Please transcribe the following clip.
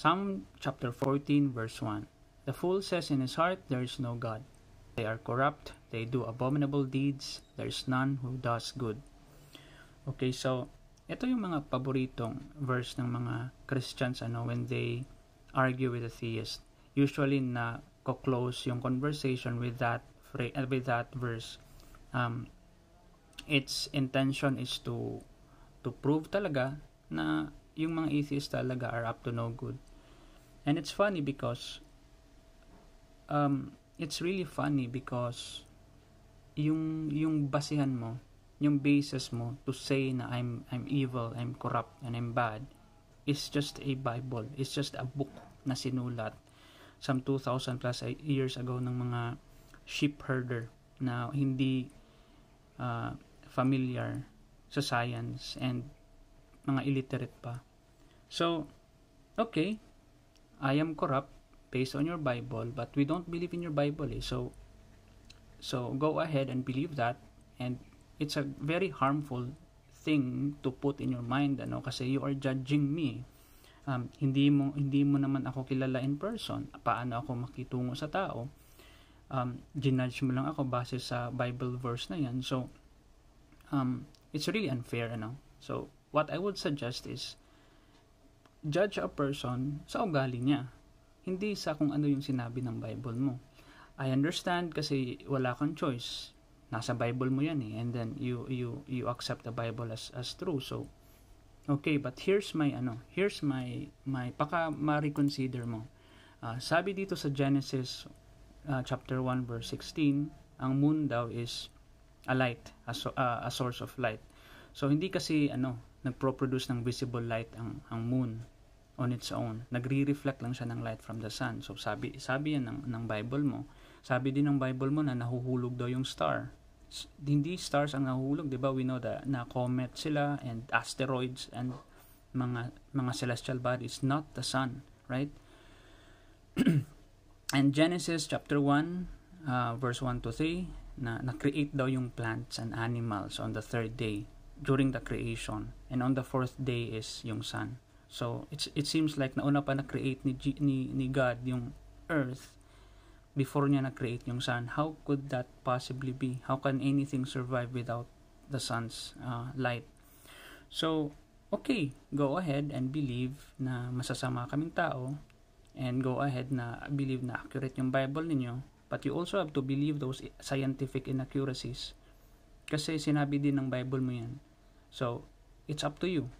Psalm chapter 14 verse 1 The fool says in his heart, There is no God. They are corrupt, they do abominable deeds, there is none who does good. Okay, so ito yung mga paboritong verse ng mga Christians ano when they argue with a theist. Usually na close yung conversation with that uh, with that verse. Um, its intention is to to prove talaga na yung mga atheists talaga are up to no good and it's funny because um, it's really funny because yung yung basihan mo yung basis mo to say na I'm I'm evil, I'm corrupt and I'm bad is just a bible. It's just a book na sinulat some 2000 plus years ago ng mga sheep herder na hindi uh, familiar sa science and mga illiterate pa. So, okay, I am corrupt based on your Bible, but we don't believe in your Bible. Eh? So, so go ahead and believe that, and it's a very harmful thing to put in your mind, ano? Kasi you are judging me. Um, hindi mo hindi mo naman ako kilala in person. Paano ako makitungo sa tao? Um, ginudge mo lang ako base sa Bible verse na yan. So, um, it's really unfair, ano? So, what I would suggest is judge a person sa ugali niya, hindi sa kung ano yung sinabi ng Bible mo. I understand kasi wala kang choice. Nasa Bible mo yan eh. And then you you you accept the Bible as as true. So okay, but here's my ano, here's my my paka ma-reconsider mo. Uh, sabi dito sa Genesis uh, chapter 1 verse 16, ang moon daw is a light, a, so, uh, a source of light. So hindi kasi ano, nagpro-produce ng visible light ang, ang moon on its own. Nagre-reflect lang siya ng light from the sun. So sabi, sabi yan ng, ng Bible mo. Sabi din ng Bible mo na nahuhulog daw yung star. S- hindi stars ang nahuhulog, 'di ba? We know that na comet sila and asteroids and mga mga celestial bodies, not the sun, right? and Genesis chapter 1 uh, verse 1 to 3 na na-create daw yung plants and animals on the third day during the creation and on the fourth day is yung sun. So it's it seems like nauna pa na-create ni, ni ni God yung earth before niya na-create yung sun. How could that possibly be? How can anything survive without the sun's uh, light? So okay, go ahead and believe na masasama kaming tao and go ahead na believe na accurate yung Bible ninyo but you also have to believe those scientific inaccuracies kasi sinabi din ng Bible mo yan So it's up to you.